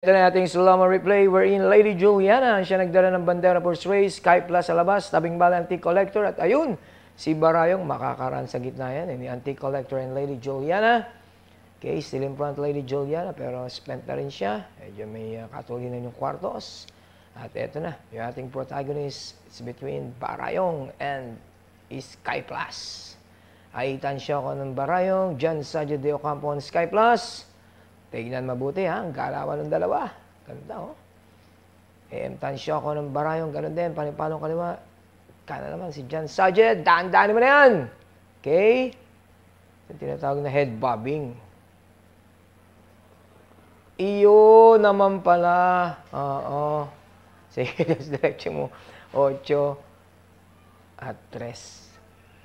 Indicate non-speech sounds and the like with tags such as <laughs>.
Ito na ating Sulama replay wherein Lady Juliana siya nagdala ng bandera for race, Sky Plus sa labas, tabing bala antique collector at ayun, si Barayong makakaran sa gitna yan. Eh, ni antique collector and Lady Juliana. Okay, still in front Lady Juliana pero spent na rin siya. Medyo may uh, katulinan yung kwartos. At eto na, yung ating protagonist is between Barayong and Sky Plus. Aitan siya ko ng Barayong, John Sadio de Ocampo on Sky Plus. Tignan mabuti ha, ang kaalaman ng dalawa. Ganda oh. E, eh, tansyo ako ng barayong, ganun din, panipalong kaliwa. Kana naman si John Sajed, daan-daan mo yan. Okay? Ito tinatawag na head bobbing. Iyo naman pala. Oo. Sige, just <laughs> direct mo. Ocho at tres.